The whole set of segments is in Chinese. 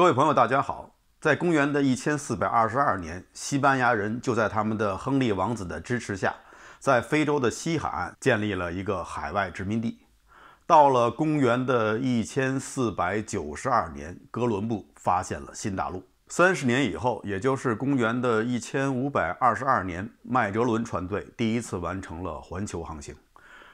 各位朋友，大家好。在公元的1422年，西班牙人就在他们的亨利王子的支持下，在非洲的西海岸建立了一个海外殖民地。到了公元的1492年，哥伦布发现了新大陆。三十年以后，也就是公元的1522年，麦哲伦船队第一次完成了环球航行，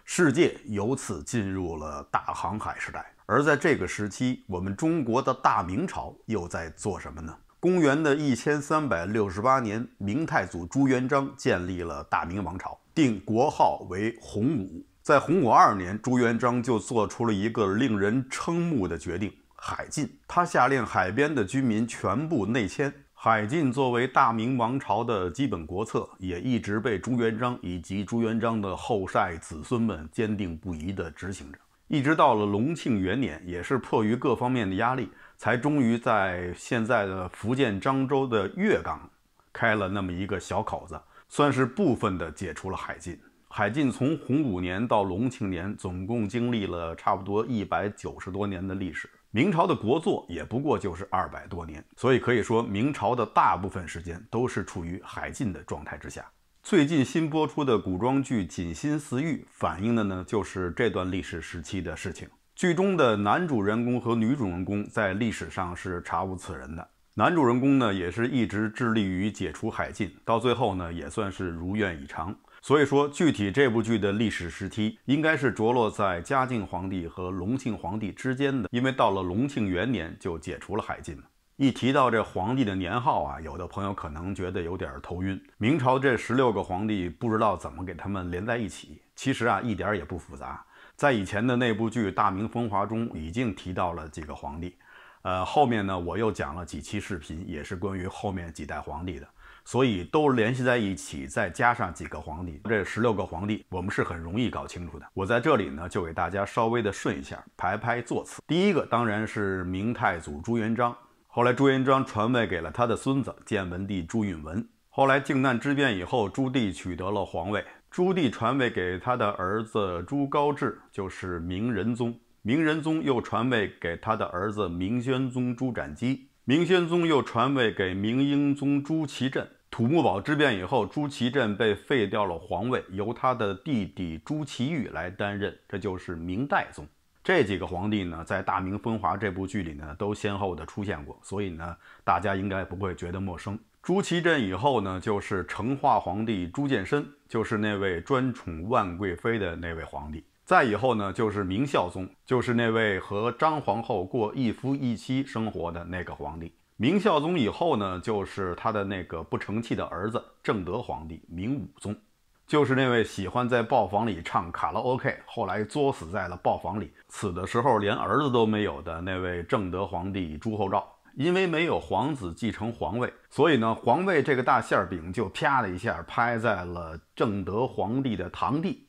世界由此进入了大航海时代。而在这个时期，我们中国的大明朝又在做什么呢？公元的一千三百六十八年，明太祖朱元璋建立了大明王朝，定国号为洪武。在洪武二年，朱元璋就做出了一个令人瞠目的决定——海禁。他下令海边的居民全部内迁。海禁作为大明王朝的基本国策，也一直被朱元璋以及朱元璋的后代子孙们坚定不移地执行着。一直到了隆庆元年，也是迫于各方面的压力，才终于在现在的福建漳州的月港开了那么一个小口子，算是部分的解除了海禁。海禁从洪武年到隆庆年，总共经历了差不多一百九十多年的历史。明朝的国祚也不过就是二百多年，所以可以说，明朝的大部分时间都是处于海禁的状态之下。最近新播出的古装剧《锦心似玉》反映的呢，就是这段历史时期的事情。剧中的男主人公和女主人公在历史上是查无此人的。男主人公呢，也是一直致力于解除海禁，到最后呢，也算是如愿以偿。所以说，具体这部剧的历史时期应该是着落在嘉靖皇帝和隆庆皇帝之间的，因为到了隆庆元年就解除了海禁嘛。一提到这皇帝的年号啊，有的朋友可能觉得有点头晕。明朝这十六个皇帝，不知道怎么给他们连在一起。其实啊，一点也不复杂。在以前的那部剧《大明风华》中已经提到了几个皇帝，呃，后面呢我又讲了几期视频，也是关于后面几代皇帝的，所以都联系在一起，再加上几个皇帝，这十六个皇帝我们是很容易搞清楚的。我在这里呢，就给大家稍微的顺一下排排座次。第一个当然是明太祖朱元璋。后来朱元璋传位给了他的孙子建文帝朱允文。后来靖难之变以后，朱棣取得了皇位。朱棣传位给他的儿子朱高炽，就是明仁宗。明仁宗又传位给他的儿子明宣宗朱瞻基。明宣宗又传位给明英宗朱祁镇。土木堡之变以后，朱祁镇被废掉了皇位，由他的弟弟朱祁钰来担任，这就是明代宗。这几个皇帝呢，在《大明风华》这部剧里呢，都先后的出现过，所以呢，大家应该不会觉得陌生。朱祁镇以后呢，就是成化皇帝朱见深，就是那位专宠万贵妃的那位皇帝。再以后呢，就是明孝宗，就是那位和张皇后过一夫一妻生活的那个皇帝。明孝宗以后呢，就是他的那个不成器的儿子正德皇帝明武宗。就是那位喜欢在豹房里唱卡拉 OK，后来作死在了豹房里，死的时候连儿子都没有的那位正德皇帝朱厚照，因为没有皇子继承皇位，所以呢，皇位这个大馅饼就啪的一下拍在了正德皇帝的堂弟，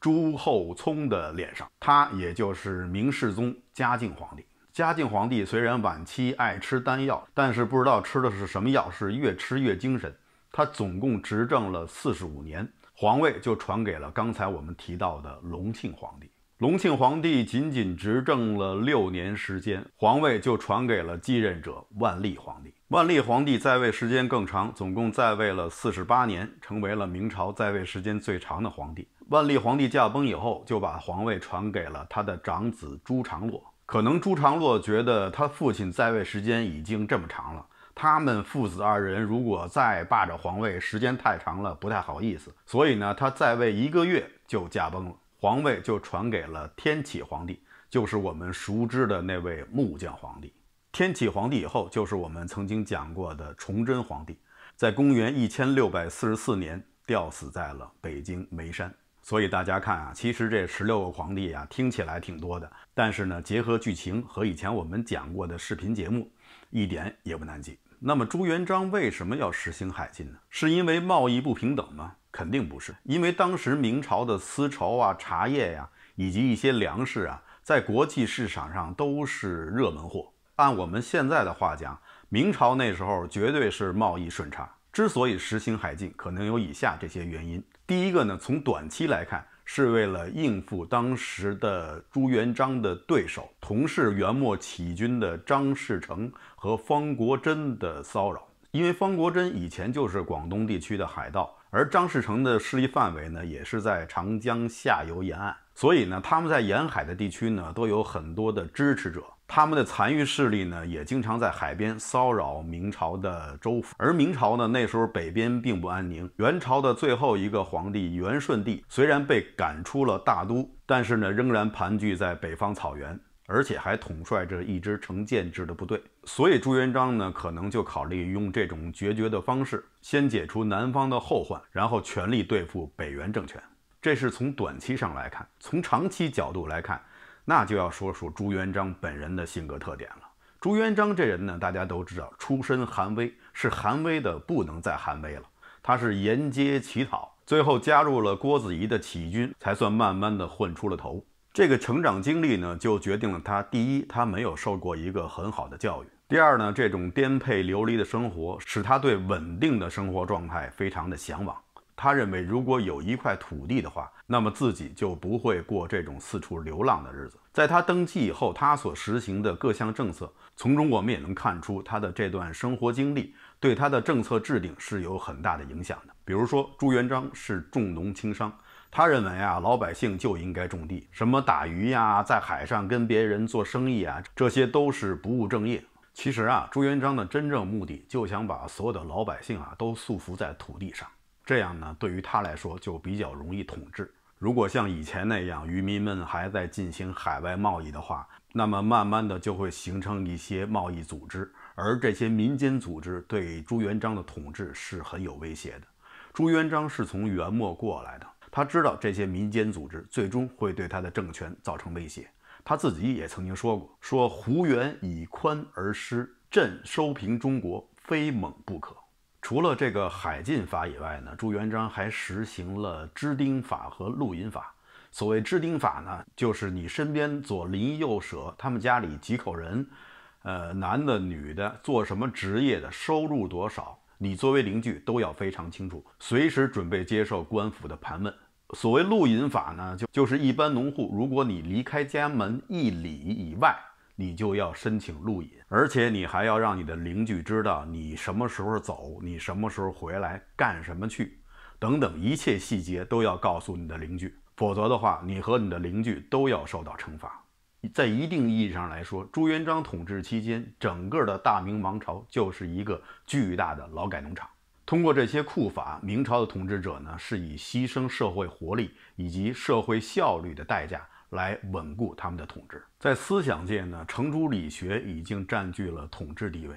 朱厚熜的脸上，他也就是明世宗嘉靖皇帝。嘉靖皇帝虽然晚期爱吃丹药，但是不知道吃的是什么药，是越吃越精神。他总共执政了四十五年。皇位就传给了刚才我们提到的隆庆皇帝。隆庆皇帝仅仅执政了六年时间，皇位就传给了继任者万历皇帝。万历皇帝在位时间更长，总共在位了四十八年，成为了明朝在位时间最长的皇帝。万历皇帝驾崩以后，就把皇位传给了他的长子朱常洛。可能朱常洛觉得他父亲在位时间已经这么长了。他们父子二人如果再霸着皇位，时间太长了不太好意思。所以呢，他在位一个月就驾崩了，皇位就传给了天启皇帝，就是我们熟知的那位木匠皇帝。天启皇帝以后就是我们曾经讲过的崇祯皇帝，在公元一千六百四十四年吊死在了北京煤山。所以大家看啊，其实这十六个皇帝啊听起来挺多的，但是呢，结合剧情和以前我们讲过的视频节目，一点也不难记。那么朱元璋为什么要实行海禁呢？是因为贸易不平等吗？肯定不是，因为当时明朝的丝绸啊、茶叶呀，以及一些粮食啊，在国际市场上都是热门货。按我们现在的话讲，明朝那时候绝对是贸易顺差。之所以实行海禁，可能有以下这些原因：第一个呢，从短期来看，是为了应付当时的朱元璋的对手，同是元末起义军的张士诚。和方国珍的骚扰，因为方国珍以前就是广东地区的海盗，而张士诚的势力范围呢，也是在长江下游沿岸，所以呢，他们在沿海的地区呢，都有很多的支持者，他们的残余势力呢，也经常在海边骚扰明朝的州府。而明朝呢，那时候北边并不安宁，元朝的最后一个皇帝元顺帝虽然被赶出了大都，但是呢，仍然盘踞在北方草原。而且还统帅着一支成建制的部队，所以朱元璋呢，可能就考虑用这种决绝的方式，先解除南方的后患，然后全力对付北元政权。这是从短期上来看，从长期角度来看，那就要说说朱元璋本人的性格特点了。朱元璋这人呢，大家都知道出身寒微，是寒微的不能再寒微了，他是沿街乞讨，最后加入了郭子仪的起义军，才算慢慢的混出了头。这个成长经历呢，就决定了他：第一，他没有受过一个很好的教育；第二呢，这种颠沛流离的生活使他对稳定的生活状态非常的向往。他认为，如果有一块土地的话，那么自己就不会过这种四处流浪的日子。在他登基以后，他所实行的各项政策，从中我们也能看出他的这段生活经历对他的政策制定是有很大的影响的。比如说，朱元璋是重农轻商。他认为啊，老百姓就应该种地，什么打鱼呀，在海上跟别人做生意啊，这些都是不务正业。其实啊，朱元璋的真正目的就想把所有的老百姓啊都束缚在土地上，这样呢，对于他来说就比较容易统治。如果像以前那样，渔民们还在进行海外贸易的话，那么慢慢的就会形成一些贸易组织，而这些民间组织对朱元璋的统治是很有威胁的。朱元璋是从元末过来的。他知道这些民间组织最终会对他的政权造成威胁，他自己也曾经说过：“说胡元以宽而失，朕收平中国，非猛不可。”除了这个海禁法以外呢，朱元璋还实行了知丁法和陆隐法。所谓知丁法呢，就是你身边左邻右舍，他们家里几口人，呃，男的、女的，做什么职业的，收入多少。你作为邻居都要非常清楚，随时准备接受官府的盘问。所谓露隐法呢，就就是一般农户，如果你离开家门一里以外，你就要申请露隐，而且你还要让你的邻居知道你什么时候走，你什么时候回来，干什么去，等等一切细节都要告诉你的邻居，否则的话，你和你的邻居都要受到惩罚。在一定意义上来说，朱元璋统治期间，整个的大明王朝就是一个巨大的劳改农场。通过这些酷法，明朝的统治者呢是以牺牲社会活力以及社会效率的代价来稳固他们的统治。在思想界呢，程朱理学已经占据了统治地位，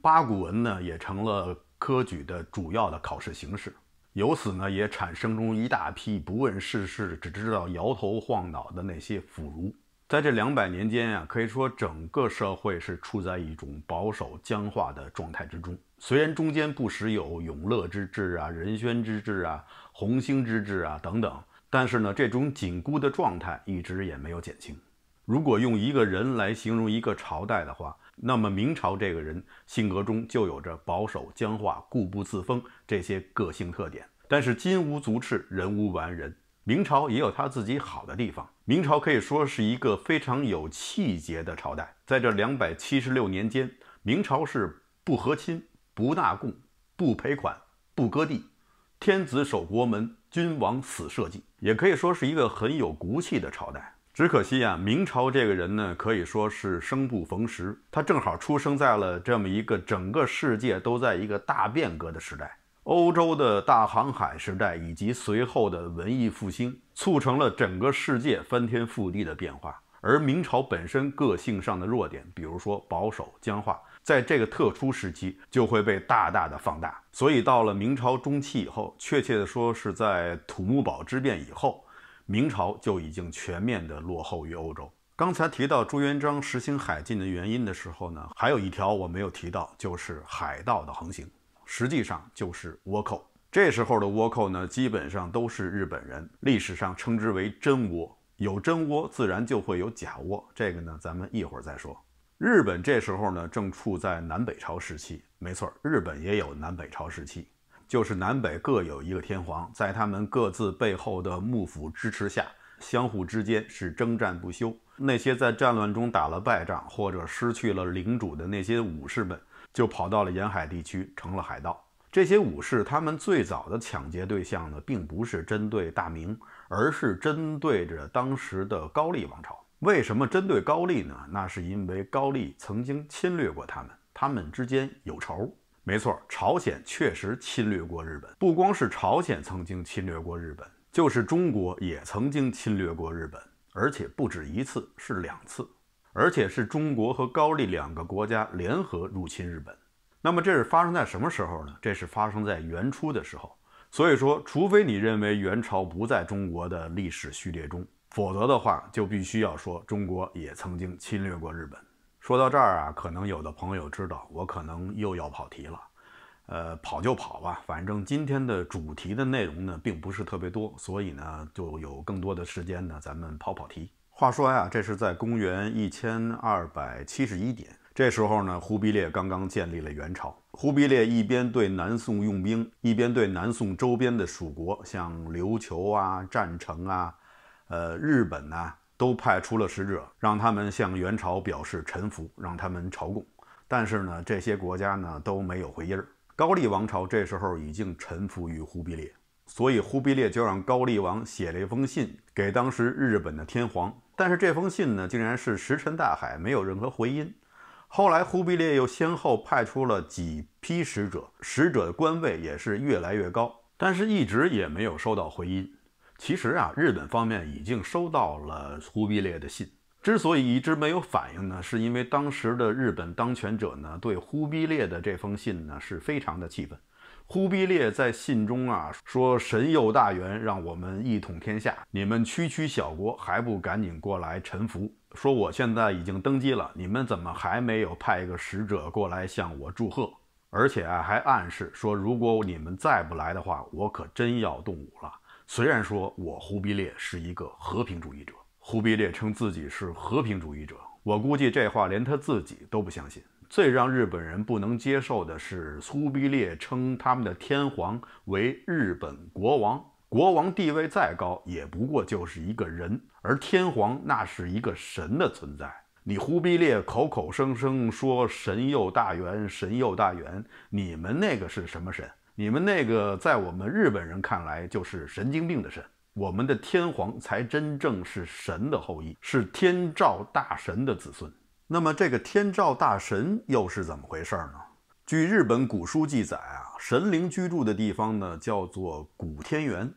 八股文呢也成了科举的主要的考试形式。由此呢，也产生中一大批不问世事、只知道摇头晃脑的那些腐儒。在这两百年间啊，可以说整个社会是处在一种保守僵化的状态之中。虽然中间不时有永乐之治啊、仁宣之治啊、洪兴之治啊等等，但是呢，这种紧箍的状态一直也没有减轻。如果用一个人来形容一个朝代的话，那么明朝这个人性格中就有着保守、僵化、固步自封这些个性特点。但是金无足赤，人无完人。明朝也有他自己好的地方。明朝可以说是一个非常有气节的朝代，在这两百七十六年间，明朝是不和亲、不纳贡、不赔款、不割地，天子守国门，君王死社稷，也可以说是一个很有骨气的朝代。只可惜啊，明朝这个人呢，可以说是生不逢时，他正好出生在了这么一个整个世界都在一个大变革的时代。欧洲的大航海时代以及随后的文艺复兴，促成了整个世界翻天覆地的变化。而明朝本身个性上的弱点，比如说保守僵化，在这个特殊时期就会被大大的放大。所以到了明朝中期以后，确切的说是在土木堡之变以后，明朝就已经全面的落后于欧洲。刚才提到朱元璋实行海禁的原因的时候呢，还有一条我没有提到，就是海盗的横行。实际上就是倭寇。这时候的倭寇呢，基本上都是日本人，历史上称之为真倭。有真倭，自然就会有假倭。这个呢，咱们一会儿再说。日本这时候呢，正处在南北朝时期。没错，日本也有南北朝时期，就是南北各有一个天皇，在他们各自背后的幕府支持下，相互之间是征战不休。那些在战乱中打了败仗或者失去了领主的那些武士们。就跑到了沿海地区，成了海盗。这些武士，他们最早的抢劫对象呢，并不是针对大明，而是针对着当时的高丽王朝。为什么针对高丽呢？那是因为高丽曾经侵略过他们，他们之间有仇。没错，朝鲜确实侵略过日本，不光是朝鲜曾经侵略过日本，就是中国也曾经侵略过日本，而且不止一次，是两次。而且是中国和高丽两个国家联合入侵日本，那么这是发生在什么时候呢？这是发生在元初的时候。所以说，除非你认为元朝不在中国的历史序列中，否则的话就必须要说中国也曾经侵略过日本。说到这儿啊，可能有的朋友知道，我可能又要跑题了。呃，跑就跑吧，反正今天的主题的内容呢，并不是特别多，所以呢，就有更多的时间呢，咱们跑跑题。话说呀，这是在公元一千二百七十一年，这时候呢，忽必烈刚刚建立了元朝。忽必烈一边对南宋用兵，一边对南宋周边的蜀国，像琉球啊、占城啊、呃日本呐，都派出了使者，让他们向元朝表示臣服，让他们朝贡。但是呢，这些国家呢都没有回音。高丽王朝这时候已经臣服于忽必烈，所以忽必烈就让高丽王写了一封信给当时日本的天皇。但是这封信呢，竟然是石沉大海，没有任何回音。后来忽必烈又先后派出了几批使者，使者的官位也是越来越高，但是一直也没有收到回音。其实啊，日本方面已经收到了忽必烈的信，之所以一直没有反应呢，是因为当时的日本当权者呢，对忽必烈的这封信呢，是非常的气愤。忽必烈在信中啊说：“神佑大元，让我们一统天下。你们区区小国还不赶紧过来臣服？说我现在已经登基了，你们怎么还没有派一个使者过来向我祝贺？而且啊，还暗示说，如果你们再不来的话，我可真要动武了。虽然说我忽必烈是一个和平主义者，忽必烈称自己是和平主义者，我估计这话连他自己都不相信。”最让日本人不能接受的是，忽必烈称他们的天皇为日本国王。国王地位再高，也不过就是一个人；而天皇，那是一个神的存在。你忽必烈口口声声说神佑大元，神佑大元，你们那个是什么神？你们那个在我们日本人看来就是神经病的神。我们的天皇才真正是神的后裔，是天照大神的子孙。那么这个天照大神又是怎么回事呢？据日本古书记载啊，神灵居住的地方呢叫做古天元，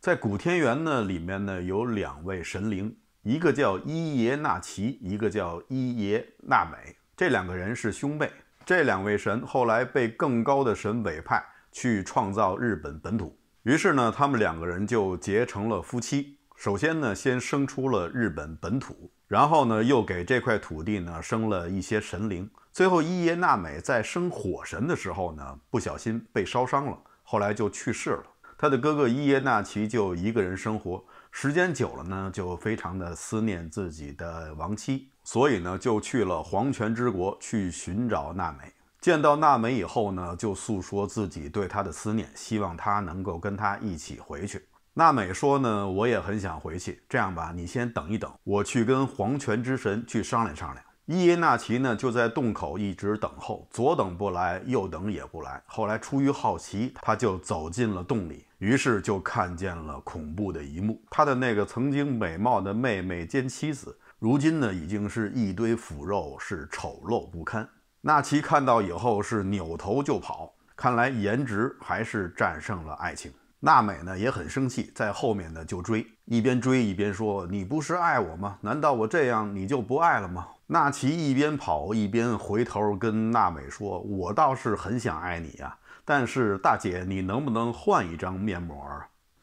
在古天元呢里面呢有两位神灵，一个叫伊耶那岐，一个叫伊耶那美，这两个人是兄妹。这两位神后来被更高的神委派去创造日本本土，于是呢他们两个人就结成了夫妻。首先呢，先生出了日本本土。然后呢，又给这块土地呢生了一些神灵。最后，伊耶纳美在生火神的时候呢，不小心被烧伤了，后来就去世了。他的哥哥伊耶纳奇就一个人生活，时间久了呢，就非常的思念自己的亡妻，所以呢，就去了黄泉之国去寻找娜美。见到娜美以后呢，就诉说自己对她的思念，希望她能够跟他一起回去。娜美说呢，我也很想回去。这样吧，你先等一等，我去跟黄泉之神去商量商量。伊耶纳奇呢，就在洞口一直等候，左等不来，右等也不来。后来出于好奇，他就走进了洞里，于是就看见了恐怖的一幕。他的那个曾经美貌的妹妹兼妻子，如今呢，已经是一堆腐肉，是丑陋不堪。纳奇看到以后是扭头就跑，看来颜值还是战胜了爱情。娜美呢也很生气，在后面呢就追，一边追一边说：“你不是爱我吗？难道我这样你就不爱了吗？”娜奇一边跑一边回头跟娜美说：“我倒是很想爱你啊，但是大姐，你能不能换一张面膜？”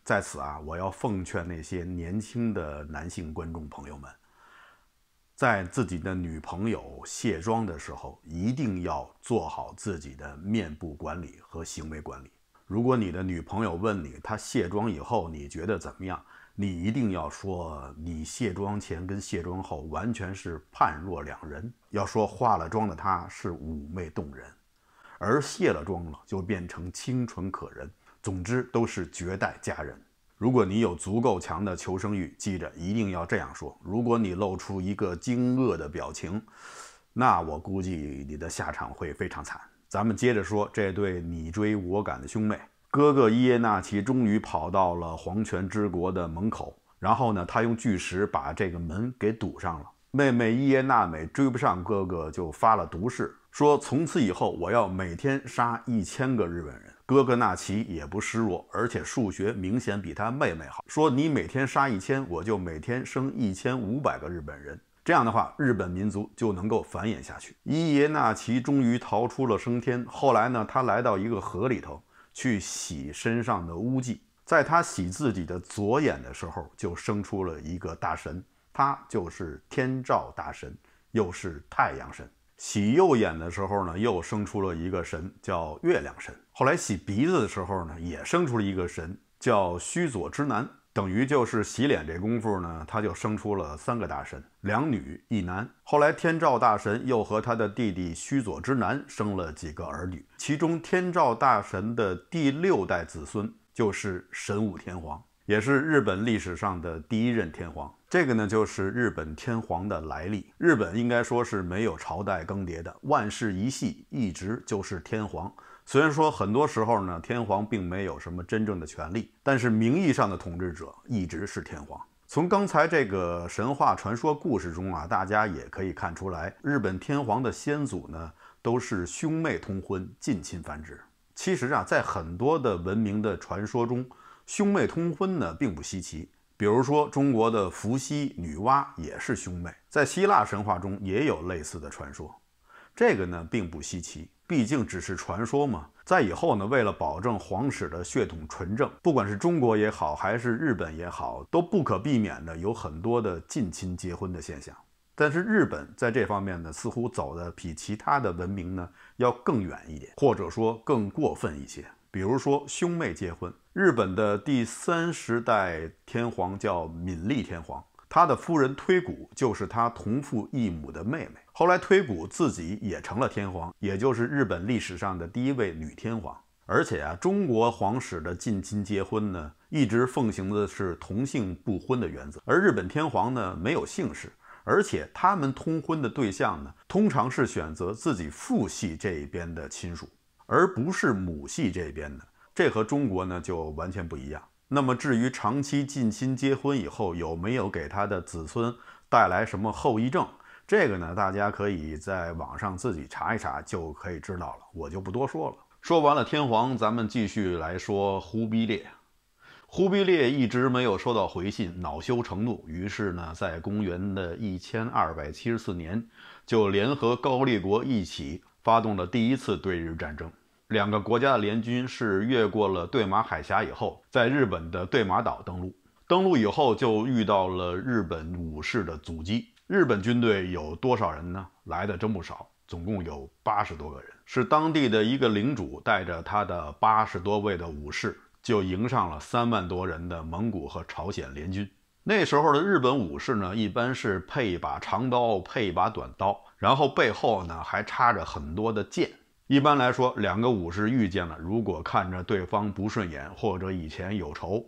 在此啊，我要奉劝那些年轻的男性观众朋友们，在自己的女朋友卸妆的时候，一定要做好自己的面部管理和行为管理。如果你的女朋友问你她卸妆以后你觉得怎么样，你一定要说你卸妆前跟卸妆后完全是判若两人。要说化了妆的她是妩媚动人，而卸了妆了就变成清纯可人，总之都是绝代佳人。如果你有足够强的求生欲，记着一定要这样说。如果你露出一个惊愕的表情，那我估计你的下场会非常惨。咱们接着说这对你追我赶的兄妹，哥哥伊耶纳奇终于跑到了皇权之国的门口，然后呢，他用巨石把这个门给堵上了。妹妹伊耶娜美追不上哥哥，就发了毒誓，说从此以后我要每天杀一千个日本人。哥哥纳奇也不示弱，而且数学明显比他妹妹好，说你每天杀一千，我就每天生一千五百个日本人。这样的话，日本民族就能够繁衍下去。伊邪那岐终于逃出了升天。后来呢，他来到一个河里头去洗身上的污迹。在他洗自己的左眼的时候，就生出了一个大神，他就是天照大神，又是太阳神。洗右眼的时候呢，又生出了一个神，叫月亮神。后来洗鼻子的时候呢，也生出了一个神，叫须佐之男。等于就是洗脸这功夫呢，他就生出了三个大神，两女一男。后来天照大神又和他的弟弟须佐之男生了几个儿女，其中天照大神的第六代子孙就是神武天皇，也是日本历史上的第一任天皇。这个呢，就是日本天皇的来历。日本应该说是没有朝代更迭的，万世一系一直就是天皇。虽然说很多时候呢，天皇并没有什么真正的权利，但是名义上的统治者一直是天皇。从刚才这个神话传说故事中啊，大家也可以看出来，日本天皇的先祖呢都是兄妹通婚、近亲繁殖。其实啊，在很多的文明的传说中，兄妹通婚呢并不稀奇。比如说，中国的伏羲、女娲也是兄妹；在希腊神话中也有类似的传说，这个呢并不稀奇。毕竟只是传说嘛。在以后呢，为了保证皇室的血统纯正，不管是中国也好，还是日本也好，都不可避免的有很多的近亲结婚的现象。但是日本在这方面呢，似乎走的比其他的文明呢要更远一点，或者说更过分一些。比如说兄妹结婚，日本的第三十代天皇叫敏利天皇。他的夫人推古就是他同父异母的妹妹。后来推古自己也成了天皇，也就是日本历史上的第一位女天皇。而且啊，中国皇室的近亲结婚呢，一直奉行的是同姓不婚的原则。而日本天皇呢，没有姓氏，而且他们通婚的对象呢，通常是选择自己父系这一边的亲属，而不是母系这边的。这和中国呢，就完全不一样。那么至于长期近亲结婚以后有没有给他的子孙带来什么后遗症，这个呢，大家可以在网上自己查一查就可以知道了，我就不多说了。说完了天皇，咱们继续来说忽必烈。忽必烈一直没有收到回信，恼羞成怒，于是呢，在公元的一千二百七十四年，就联合高丽国一起发动了第一次对日战争。两个国家的联军是越过了对马海峡以后，在日本的对马岛登陆。登陆以后就遇到了日本武士的阻击。日本军队有多少人呢？来的真不少，总共有八十多个人。是当地的一个领主带着他的八十多位的武士，就迎上了三万多人的蒙古和朝鲜联军。那时候的日本武士呢，一般是配一把长刀，配一把短刀，然后背后呢还插着很多的剑。一般来说，两个武士遇见了，如果看着对方不顺眼或者以前有仇，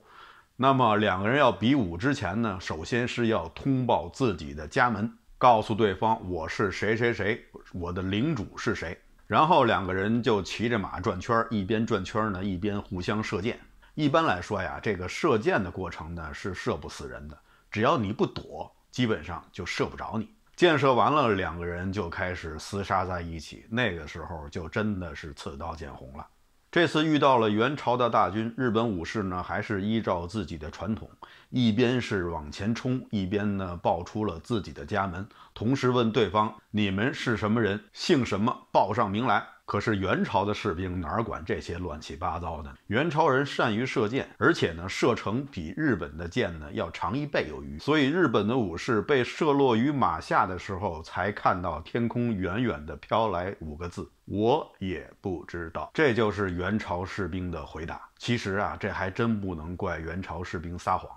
那么两个人要比武之前呢，首先是要通报自己的家门，告诉对方我是谁谁谁，我的领主是谁。然后两个人就骑着马转圈，一边转圈呢，一边互相射箭。一般来说呀，这个射箭的过程呢是射不死人的，只要你不躲，基本上就射不着你。建设完了，两个人就开始厮杀在一起。那个时候就真的是刺刀见红了。这次遇到了元朝的大军，日本武士呢还是依照自己的传统，一边是往前冲，一边呢报出了自己的家门，同时问对方：“你们是什么人？姓什么？报上名来。”可是元朝的士兵哪管这些乱七八糟呢？元朝人善于射箭，而且呢射程比日本的箭呢要长一倍有余。所以日本的武士被射落于马下的时候，才看到天空远远的飘来五个字：“我也不知道。”这就是元朝士兵的回答。其实啊，这还真不能怪元朝士兵撒谎。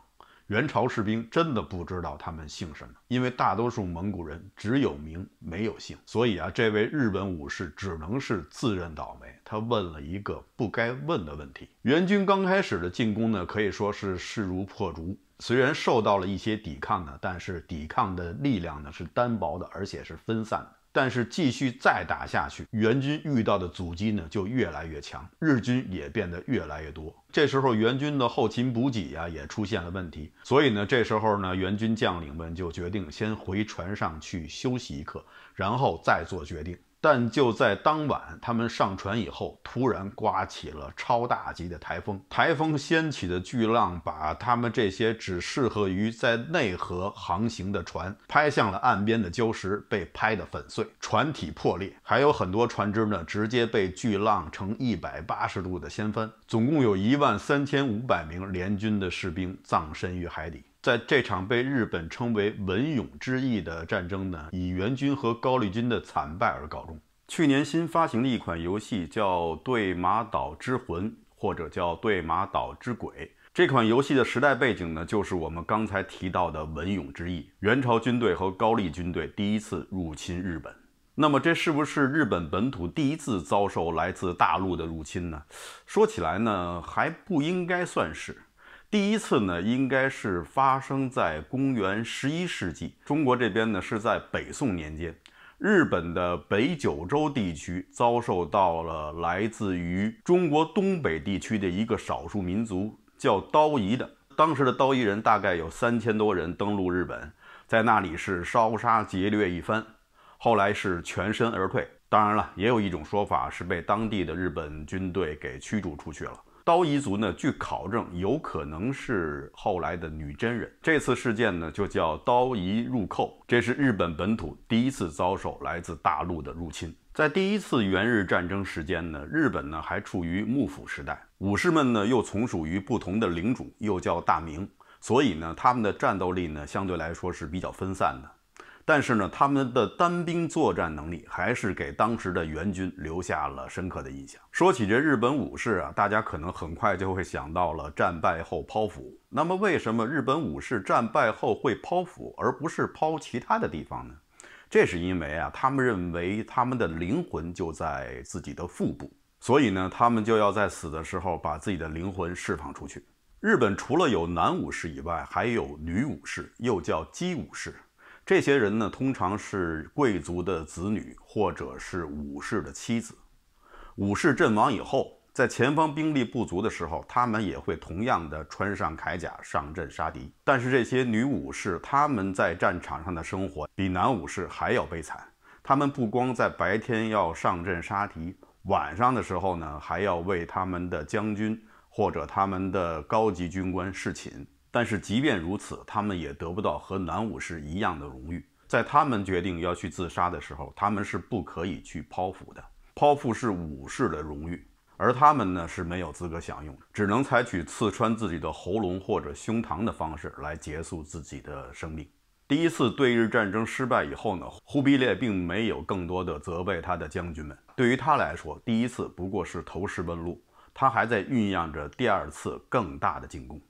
元朝士兵真的不知道他们姓什么，因为大多数蒙古人只有名没有姓。所以啊，这位日本武士只能是自认倒霉。他问了一个不该问的问题。元军刚开始的进攻呢，可以说是势如破竹。虽然受到了一些抵抗呢，但是抵抗的力量呢是单薄的，而且是分散的。但是继续再打下去，援军遇到的阻击呢就越来越强，日军也变得越来越多。这时候援军的后勤补给呀也出现了问题，所以呢这时候呢援军将领们就决定先回船上去休息一刻，然后再做决定。但就在当晚，他们上船以后，突然刮起了超大级的台风。台风掀起的巨浪，把他们这些只适合于在内河航行的船拍向了岸边的礁石，被拍得粉碎，船体破裂。还有很多船只呢，直接被巨浪呈一百八十度的掀翻。总共有一万三千五百名联军的士兵葬身于海底。在这场被日本称为“文勇之役”的战争呢，以元军和高丽军的惨败而告终。去年新发行的一款游戏叫《对马岛之魂》，或者叫《对马岛之鬼》。这款游戏的时代背景呢，就是我们刚才提到的“文勇之役”，元朝军队和高丽军队第一次入侵日本。那么，这是不是日本本土第一次遭受来自大陆的入侵呢？说起来呢，还不应该算是。第一次呢，应该是发生在公元十一世纪，中国这边呢是在北宋年间，日本的北九州地区遭受到了来自于中国东北地区的一个少数民族，叫刀夷的。当时的刀夷人大概有三千多人登陆日本，在那里是烧杀劫掠一番，后来是全身而退。当然了，也有一种说法是被当地的日本军队给驱逐出去了。刀彝族呢，据考证有可能是后来的女真人。这次事件呢，就叫刀彝入寇，这是日本本土第一次遭受来自大陆的入侵。在第一次元日战争时间呢，日本呢还处于幕府时代，武士们呢又从属于不同的领主，又叫大名，所以呢他们的战斗力呢相对来说是比较分散的。但是呢，他们的单兵作战能力还是给当时的援军留下了深刻的印象。说起这日本武士啊，大家可能很快就会想到了战败后剖腹。那么，为什么日本武士战败后会剖腹，而不是剖其他的地方呢？这是因为啊，他们认为他们的灵魂就在自己的腹部，所以呢，他们就要在死的时候把自己的灵魂释放出去。日本除了有男武士以外，还有女武士，又叫姬武士。这些人呢，通常是贵族的子女，或者是武士的妻子。武士阵亡以后，在前方兵力不足的时候，他们也会同样的穿上铠甲上阵杀敌。但是这些女武士，他们在战场上的生活比男武士还要悲惨。他们不光在白天要上阵杀敌，晚上的时候呢，还要为他们的将军或者他们的高级军官侍寝。但是即便如此，他们也得不到和男武士一样的荣誉。在他们决定要去自杀的时候，他们是不可以去剖腹的。剖腹是武士的荣誉，而他们呢是没有资格享用，只能采取刺穿自己的喉咙或者胸膛的方式来结束自己的生命。第一次对日战争失败以后呢，忽必烈并没有更多的责备他的将军们。对于他来说，第一次不过是投石问路，他还在酝酿着第二次更大的进攻。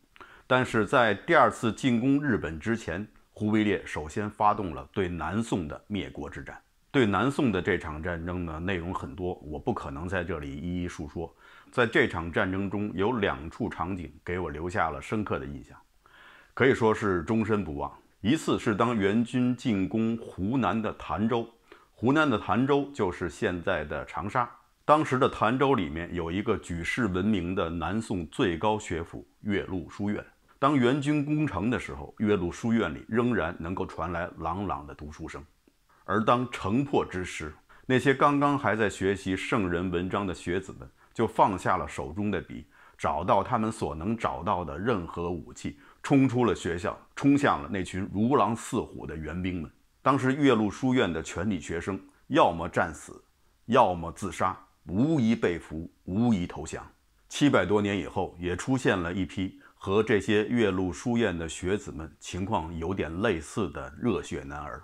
但是在第二次进攻日本之前，忽必烈首先发动了对南宋的灭国之战。对南宋的这场战争呢，内容很多，我不可能在这里一一述说。在这场战争中有两处场景给我留下了深刻的印象，可以说是终身不忘。一次是当元军进攻湖南的潭州，湖南的潭州就是现在的长沙。当时的潭州里面有一个举世闻名的南宋最高学府岳麓书院。当援军攻城的时候，岳麓书院里仍然能够传来朗朗的读书声；而当城破之时，那些刚刚还在学习圣人文章的学子们，就放下了手中的笔，找到他们所能找到的任何武器，冲出了学校，冲向了那群如狼似虎的援兵们。当时，岳麓书院的全体学生，要么战死，要么自杀，无一被俘，无一投降。七百多年以后，也出现了一批。和这些岳麓书院的学子们情况有点类似的热血男儿，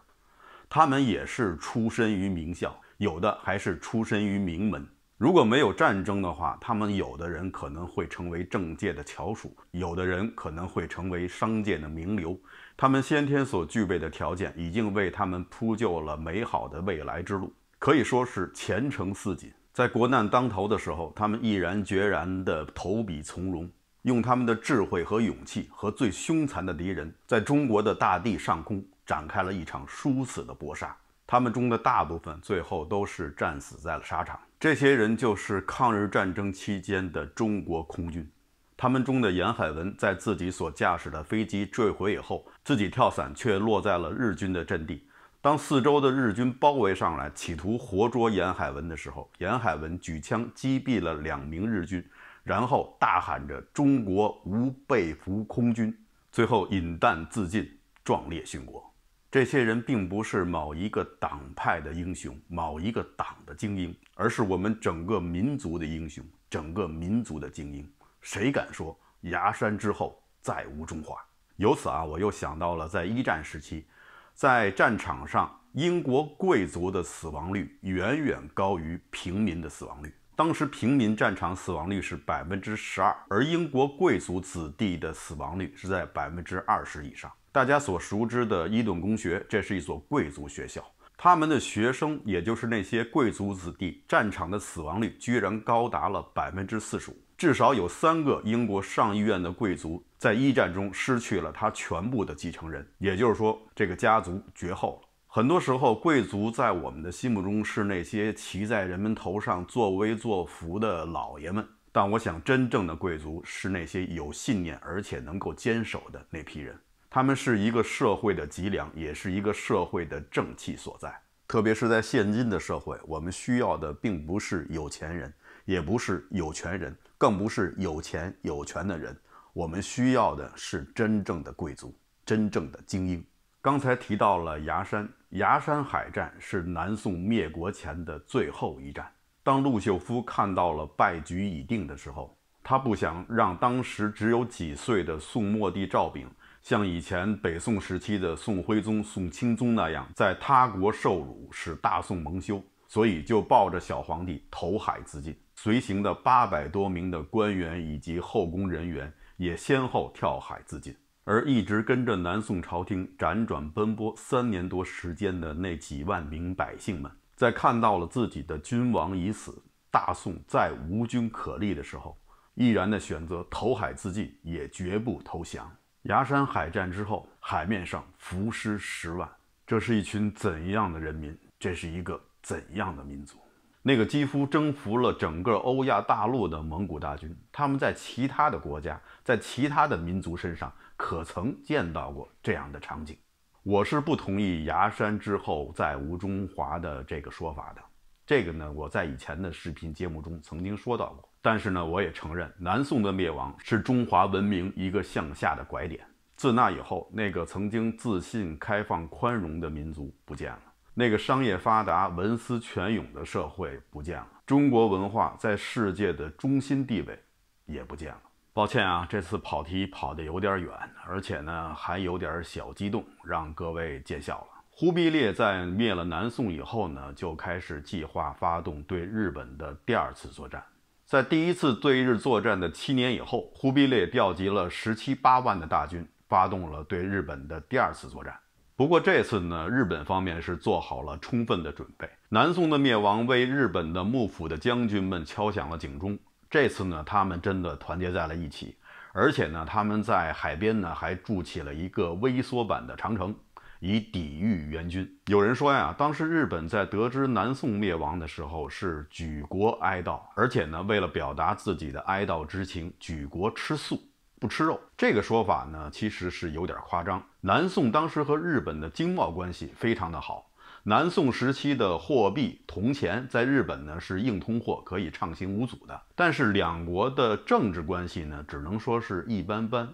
他们也是出身于名校，有的还是出身于名门。如果没有战争的话，他们有的人可能会成为政界的翘楚，有的人可能会成为商界的名流。他们先天所具备的条件，已经为他们铺就了美好的未来之路，可以说是前程似锦。在国难当头的时候，他们毅然决然地投笔从戎。用他们的智慧和勇气，和最凶残的敌人在中国的大地上空展开了一场殊死的搏杀。他们中的大部分最后都是战死在了沙场。这些人就是抗日战争期间的中国空军。他们中的严海文，在自己所驾驶的飞机坠毁以后，自己跳伞却落在了日军的阵地。当四周的日军包围上来，企图活捉严海文的时候，严海文举枪击毙了两名日军。然后大喊着“中国无被俘空军”，最后引弹自尽，壮烈殉国。这些人并不是某一个党派的英雄，某一个党的精英，而是我们整个民族的英雄，整个民族的精英。谁敢说崖山之后再无中华？由此啊，我又想到了在一战时期，在战场上，英国贵族的死亡率远远高于平民的死亡率。当时平民战场死亡率是百分之十二，而英国贵族子弟的死亡率是在百分之二十以上。大家所熟知的伊顿公学，这是一所贵族学校，他们的学生，也就是那些贵族子弟，战场的死亡率居然高达了百分之四十五。至少有三个英国上议院的贵族在一战中失去了他全部的继承人，也就是说，这个家族绝后了。很多时候，贵族在我们的心目中是那些骑在人们头上作威作福的老爷们。但我想，真正的贵族是那些有信念而且能够坚守的那批人。他们是一个社会的脊梁，也是一个社会的正气所在。特别是在现今的社会，我们需要的并不是有钱人，也不是有权人，更不是有钱有权的人。我们需要的是真正的贵族，真正的精英。刚才提到了崖山，崖山海战是南宋灭国前的最后一战。当陆秀夫看到了败局已定的时候，他不想让当时只有几岁的宋末帝赵昺像以前北宋时期的宋徽宗、宋钦宗那样在他国受辱，使大宋蒙羞，所以就抱着小皇帝投海自尽。随行的八百多名的官员以及后宫人员也先后跳海自尽。而一直跟着南宋朝廷辗转奔波三年多时间的那几万名百姓们，在看到了自己的君王已死，大宋再无君可立的时候，毅然的选择投海自尽，也绝不投降。崖山海战之后，海面上浮尸十万，这是一群怎样的人民，这是一个怎样的民族？那个几乎征服了整个欧亚大陆的蒙古大军，他们在其他的国家，在其他的民族身上。可曾见到过这样的场景？我是不同意“崖山之后再无中华”的这个说法的。这个呢，我在以前的视频节目中曾经说到过。但是呢，我也承认，南宋的灭亡是中华文明一个向下的拐点。自那以后，那个曾经自信、开放、宽容的民族不见了，那个商业发达、文思泉涌的社会不见了，中国文化在世界的中心地位也不见了。抱歉啊，这次跑题跑得有点远，而且呢还有点小激动，让各位见笑了。忽必烈在灭了南宋以后呢，就开始计划发动对日本的第二次作战。在第一次对日作战的七年以后，忽必烈调集了十七八万的大军，发动了对日本的第二次作战。不过这次呢，日本方面是做好了充分的准备。南宋的灭亡为日本的幕府的将军们敲响了警钟。这次呢，他们真的团结在了一起，而且呢，他们在海边呢还筑起了一个微缩版的长城，以抵御援军。有人说呀，当时日本在得知南宋灭亡的时候是举国哀悼，而且呢，为了表达自己的哀悼之情，举国吃素不吃肉。这个说法呢，其实是有点夸张。南宋当时和日本的经贸关系非常的好。南宋时期的货币铜钱在日本呢是硬通货，可以畅行无阻的。但是两国的政治关系呢，只能说是一般般。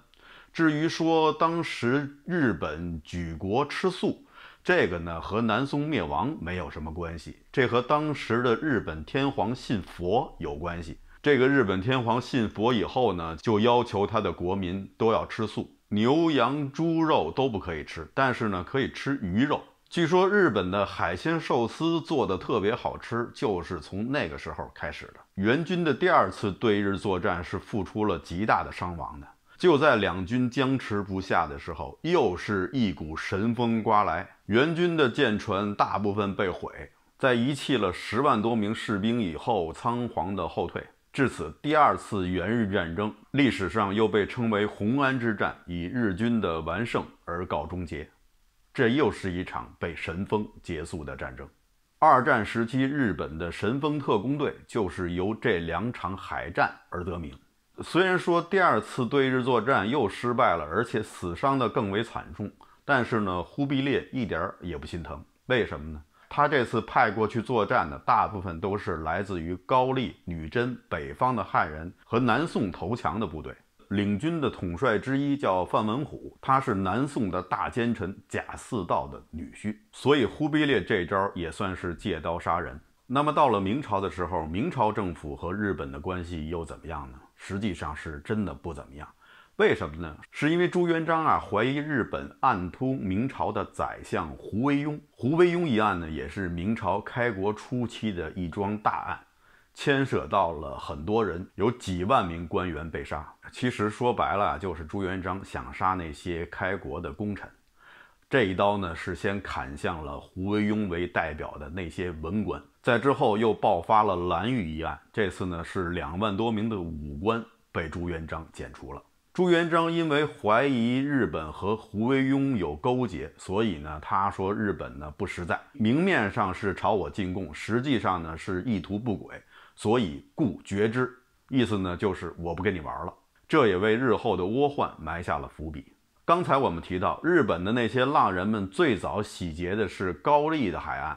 至于说当时日本举国吃素，这个呢和南宋灭亡没有什么关系，这和当时的日本天皇信佛有关系。这个日本天皇信佛以后呢，就要求他的国民都要吃素，牛羊猪肉都不可以吃，但是呢可以吃鱼肉。据说日本的海鲜寿司做的特别好吃，就是从那个时候开始的。元军的第二次对日作战是付出了极大的伤亡的。就在两军僵持不下的时候，又是一股神风刮来，元军的舰船大部分被毁，在遗弃了十万多名士兵以后，仓皇的后退。至此，第二次元日战争历史上又被称为红安之战，以日军的完胜而告终结。这又是一场被神风结束的战争。二战时期，日本的神风特工队就是由这两场海战而得名。虽然说第二次对日作战又失败了，而且死伤的更为惨重，但是呢，忽必烈一点也不心疼。为什么呢？他这次派过去作战的大部分都是来自于高丽、女真、北方的汉人和南宋投降的部队。领军的统帅之一叫范文虎，他是南宋的大奸臣贾似道的女婿，所以忽必烈这招也算是借刀杀人。那么到了明朝的时候，明朝政府和日本的关系又怎么样呢？实际上是真的不怎么样。为什么呢？是因为朱元璋啊怀疑日本暗通明朝的宰相胡惟庸，胡惟庸一案呢也是明朝开国初期的一桩大案。牵涉到了很多人，有几万名官员被杀。其实说白了就是朱元璋想杀那些开国的功臣。这一刀呢，是先砍向了胡惟庸为代表的那些文官，在之后又爆发了蓝玉一案。这次呢，是两万多名的武官被朱元璋剪除了。朱元璋因为怀疑日本和胡惟庸有勾结，所以呢，他说日本呢不实在，明面上是朝我进贡，实际上呢是意图不轨。所以故绝之，意思呢就是我不跟你玩了。这也为日后的倭患埋下了伏笔。刚才我们提到，日本的那些浪人们最早洗劫的是高丽的海岸，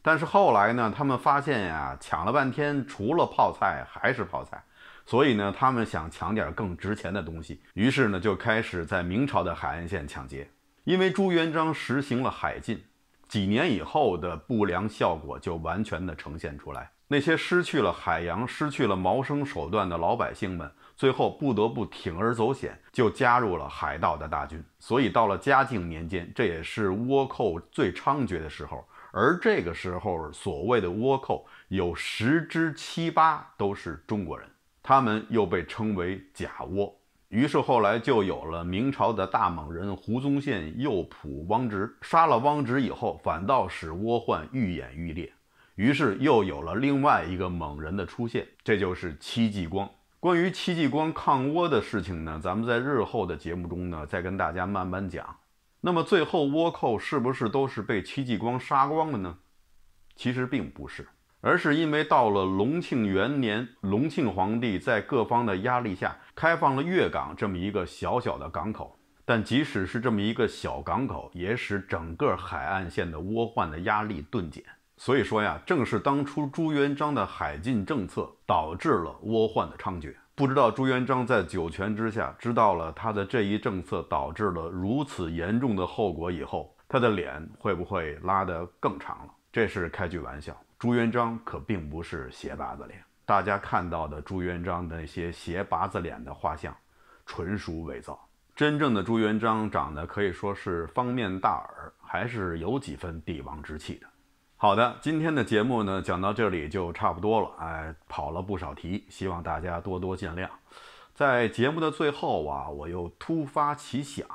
但是后来呢，他们发现呀，抢了半天除了泡菜还是泡菜，所以呢，他们想抢点更值钱的东西，于是呢就开始在明朝的海岸线抢劫。因为朱元璋实行了海禁，几年以后的不良效果就完全的呈现出来。那些失去了海洋、失去了谋生手段的老百姓们，最后不得不铤而走险，就加入了海盗的大军。所以到了嘉靖年间，这也是倭寇最猖獗的时候。而这个时候，所谓的倭寇有十之七八都是中国人，他们又被称为“假倭”。于是后来就有了明朝的大猛人胡宗宪诱捕汪直，杀了汪直以后，反倒使倭患愈演愈烈。于是又有了另外一个猛人的出现，这就是戚继光。关于戚继光抗倭的事情呢，咱们在日后的节目中呢再跟大家慢慢讲。那么最后，倭寇是不是都是被戚继光杀光了呢？其实并不是，而是因为到了隆庆元年，隆庆皇帝在各方的压力下开放了粤港这么一个小小的港口，但即使是这么一个小港口，也使整个海岸线的倭患的压力顿减。所以说呀，正是当初朱元璋的海禁政策导致了倭患的猖獗。不知道朱元璋在九泉之下知道了他的这一政策导致了如此严重的后果以后，他的脸会不会拉得更长了？这是开句玩笑。朱元璋可并不是斜八子脸，大家看到的朱元璋那些斜八子脸的画像，纯属伪造。真正的朱元璋长得可以说是方面大耳，还是有几分帝王之气的。好的，今天的节目呢，讲到这里就差不多了。哎，跑了不少题，希望大家多多见谅。在节目的最后啊，我又突发奇想，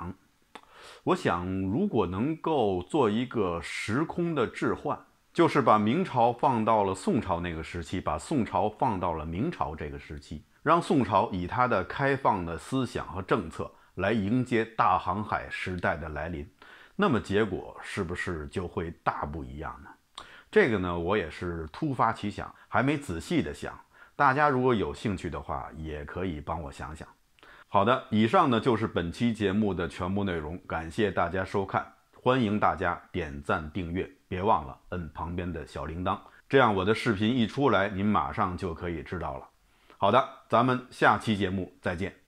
我想如果能够做一个时空的置换，就是把明朝放到了宋朝那个时期，把宋朝放到了明朝这个时期，让宋朝以它的开放的思想和政策来迎接大航海时代的来临，那么结果是不是就会大不一样呢？这个呢，我也是突发奇想，还没仔细的想。大家如果有兴趣的话，也可以帮我想想。好的，以上呢就是本期节目的全部内容，感谢大家收看，欢迎大家点赞订阅，别忘了摁旁边的小铃铛，这样我的视频一出来，您马上就可以知道了。好的，咱们下期节目再见。